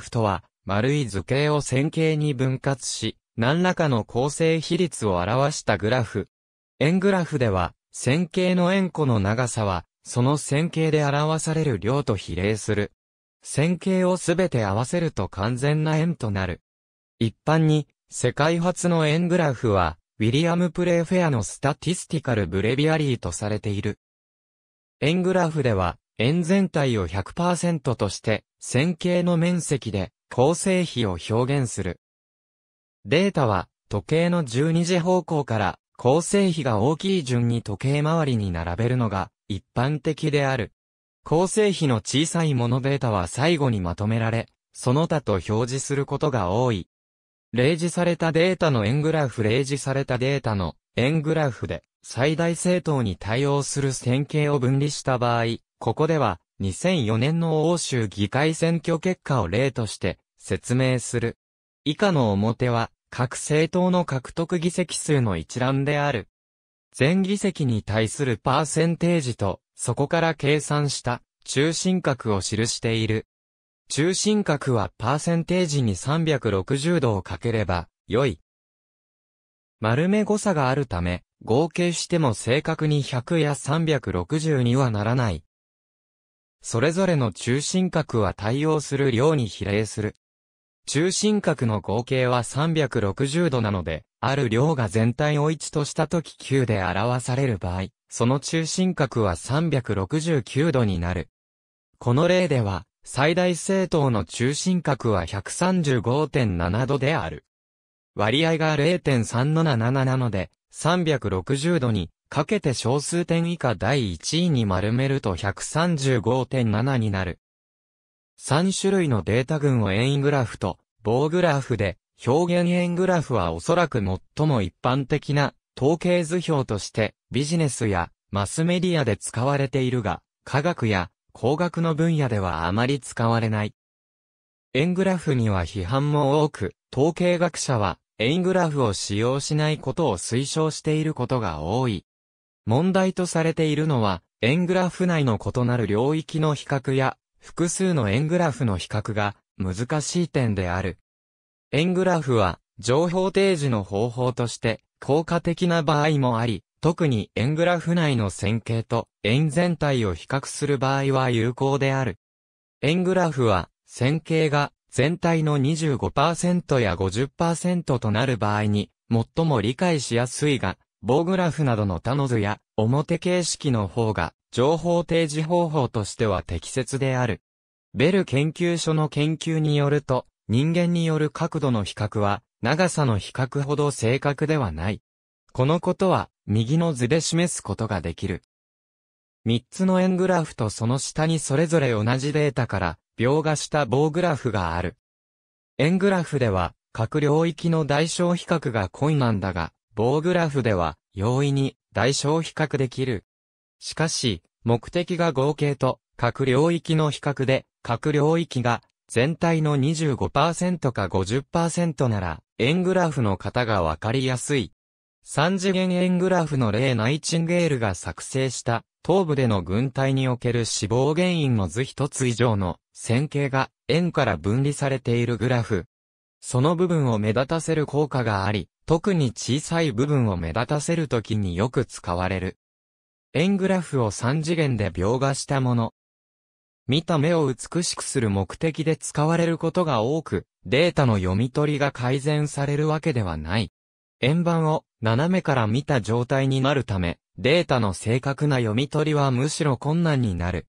プとは、丸い図形を線形に分割し、何らかの構成比率を表したグラフ。円グラフでは、線形の円弧の長さは、その線形で表される量と比例する。線形をすべて合わせると完全な円となる。一般に、世界初の円グラフは、ウィリアム・プレーフェアのスタティスティカル・ブレビアリーとされている。円グラフでは、円全体を100%として線形の面積で構成比を表現する。データは時計の12時方向から構成比が大きい順に時計回りに並べるのが一般的である。構成比の小さいものデータは最後にまとめられ、その他と表示することが多い。例示されたデータの円グラフ例示されたデータの円グラフで最大正当に対応する線形を分離した場合、ここでは、2004年の欧州議会選挙結果を例として説明する。以下の表は、各政党の獲得議席数の一覧である。全議席に対するパーセンテージと、そこから計算した中心角を記している。中心角はパーセンテージに360度をかければ、良い。丸目誤差があるため、合計しても正確に100や360にはならない。それぞれの中心角は対応する量に比例する。中心角の合計は360度なので、ある量が全体を1としたとき9で表される場合、その中心角は369度になる。この例では、最大正当の中心角は135.7度である。割合が0.3の77なので、360度にかけて小数点以下第1位に丸めると135.7になる。3種類のデータ群を円グラフと棒グラフで、表現円グラフはおそらく最も一般的な統計図表としてビジネスやマスメディアで使われているが、科学や工学の分野ではあまり使われない。円グラフには批判も多く、統計学者は円グラフを使用しないことを推奨していることが多い。問題とされているのは、円グラフ内の異なる領域の比較や、複数の円グラフの比較が難しい点である。円グラフは、情報提示の方法として、効果的な場合もあり、特に円グラフ内の線形と円全体を比較する場合は有効である。円グラフは、線形が全体の25%や50%となる場合に、最も理解しやすいが、棒グラフなどの他の図や表形式の方が情報提示方法としては適切である。ベル研究所の研究によると、人間による角度の比較は、長さの比較ほど正確ではない。このことは、右の図で示すことができる。三つの円グラフとその下にそれぞれ同じデータから、描画した棒グラフがある。円グラフでは、各領域の代償比較が困難だが、棒グラフでは容易に代償比較できる。しかし、目的が合計と各領域の比較で各領域が全体の25%か50%なら円グラフの型がわかりやすい。三次元円グラフの例ナイチンゲールが作成した東部での軍隊における死亡原因の図一つ以上の線形が円から分離されているグラフ。その部分を目立たせる効果があり、特に小さい部分を目立たせるときによく使われる。円グラフを3次元で描画したもの。見た目を美しくする目的で使われることが多く、データの読み取りが改善されるわけではない。円盤を斜めから見た状態になるため、データの正確な読み取りはむしろ困難になる。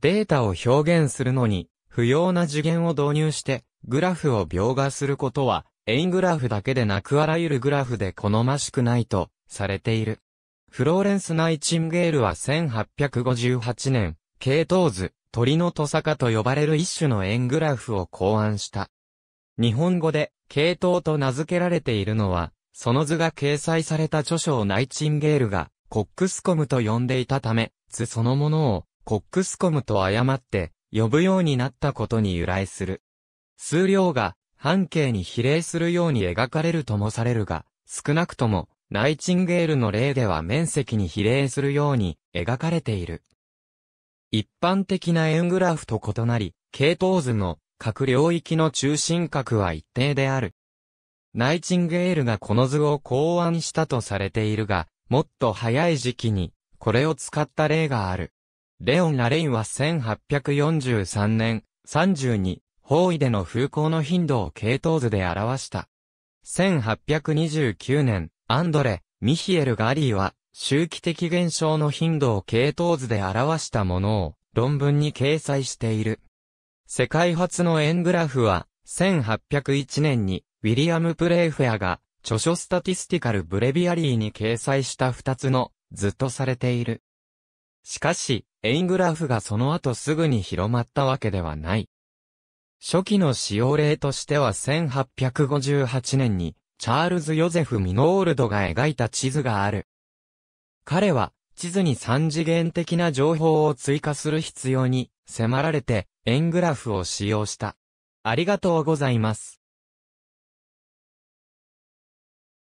データを表現するのに、不要な次元を導入して、グラフを描画することは、円グラフだけでなくあらゆるグラフで好ましくないとされている。フローレンス・ナイチンゲールは1858年、系統図、鳥のトサカと呼ばれる一種の円グラフを考案した。日本語で、系統と名付けられているのは、その図が掲載された著書をナイチンゲールが、コックスコムと呼んでいたため、図そのものを、コックスコムと誤って、呼ぶようになったことに由来する。数量が、半径に比例するように描かれるともされるが、少なくとも、ナイチンゲールの例では面積に比例するように描かれている。一般的な円グラフと異なり、系統図の各領域の中心角は一定である。ナイチンゲールがこの図を考案したとされているが、もっと早い時期に、これを使った例がある。レオン・ラレインは1843年、32方位での風光の頻度を系統図で表した。1829年、アンドレ、ミヒエル・ガリーは、周期的現象の頻度を系統図で表したものを論文に掲載している。世界初の円グラフは、1801年にウィリアム・プレイフェアが著書スタティスティカル・ブレビアリーに掲載した二つのずっとされている。しかし、円グラフがその後すぐに広まったわけではない。初期の使用例としては1858年に、チャールズ・ヨゼフ・ミノールドが描いた地図がある。彼は、地図に三次元的な情報を追加する必要に迫られて、円グラフを使用した。ありがとうございます。